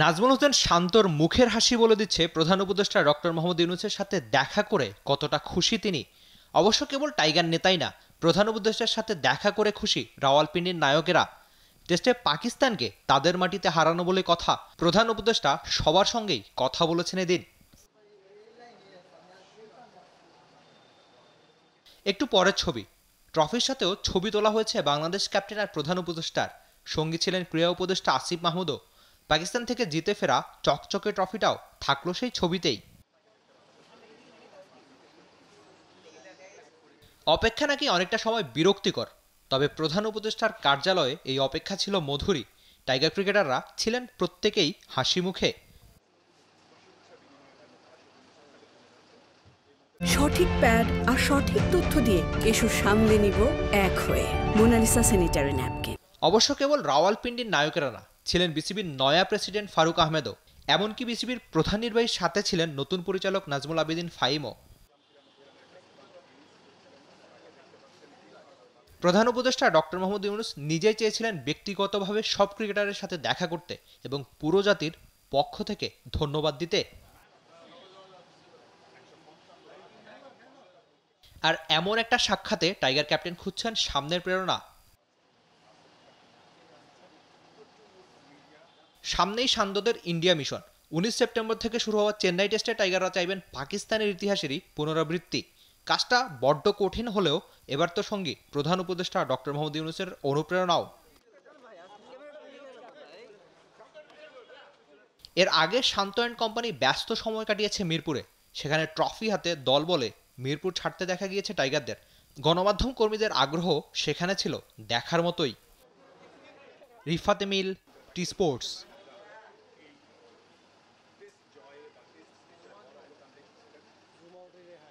নাজমুল হোসেন শান্তর মুখের হাসি বলে দিচ্ছে প্রধান উপদেষ্টা ডক্টর মোহাম্মদ ইউনুসের সাথে দেখা করে কতটা খুশি তিনি অবশ্য কেবল টাইগার নেতাই না প্রধান উপদেষ্টার সাথে দেখা করে খুশি রাওয়ালপিন্ডির নায়কেরা টেস্টে পাকিস্তানকে তাদের মাটিতে হারানো বলে কথা প্রধান উপদেষ্টা সবার সঙ্গেই কথা বলেছেন এদিন একটু পরের ছবি ট্রফির সাথেও ছবি তোলা হয়েছে বাংলাদেশ ক্যাপ্টেন আর প্রধান উপদেষ্টার সঙ্গী ছিলেন ক্রীড়া উপদেষ্টা আসিফ মাহমুদও পাকিস্তান থেকে জিতে ফেরা চকচকে ট্রফিটাও থাকলো সেই ছবিতেই অপেক্ষা নাকি অনেকটা সময় বিরক্তিকর তবে প্রধান উপদেষ্টার কার্যালয়ে এই অপেক্ষা ছিল মধুরী টাইগার ক্রিকেটাররা ছিলেন প্রত্যেকেই হাসি মুখে সঠিক প্যাড আর সঠিক তথ্য দিয়ে এসব সামলে নিব এক হয়ে মোনালিসা স্যানিটারি ন্যাপকিন অবশ্য কেবল রাওয়ালপিন্ডির নায়কেরা না ছিলেন বিসিবির নয়া প্রেসিডেন্ট ফারুক আহমেদও এমনকি বিসিবির প্রধান নির্বাহীর সাথে ছিলেন নতুন পরিচালক নাজমুল আবেদিন ফাইমও প্রধান উপদেষ্টা ডক্টর মোহাম্মদ ইউনুস নিজেই চেয়েছিলেন ব্যক্তিগতভাবে সব ক্রিকেটারের সাথে দেখা করতে এবং পুরো জাতির পক্ষ থেকে ধন্যবাদ দিতে আর এমন একটা সাক্ষাতে টাইগার ক্যাপ্টেন খুঁজছেন সামনের প্রেরণা সামনেই সান্দদের ইন্ডিয়া মিশন উনিশ সেপ্টেম্বর থেকে শুরু হওয়া চেন্নাই টেস্টে টাইগাররা চাইবেন পাকিস্তানের ইতিহাসেরই পুনরাবৃত্তি কাজটা বড্ড কঠিন হলেও এবার তো সঙ্গী প্রধান উপদেষ্টা ডক্টর মোহাম্মদ ইউনুসের অনুপ্রেরণাও এর আগে শান্ত অ্যান্ড কোম্পানি ব্যস্ত সময় কাটিয়েছে মিরপুরে সেখানে ট্রফি হাতে দল বলে মিরপুর ছাড়তে দেখা গিয়েছে টাইগারদের গণমাধ্যম কর্মীদের আগ্রহ সেখানে ছিল দেখার মতোই রিফাতে মিল টি স্পোর্টস ऑलरेडी है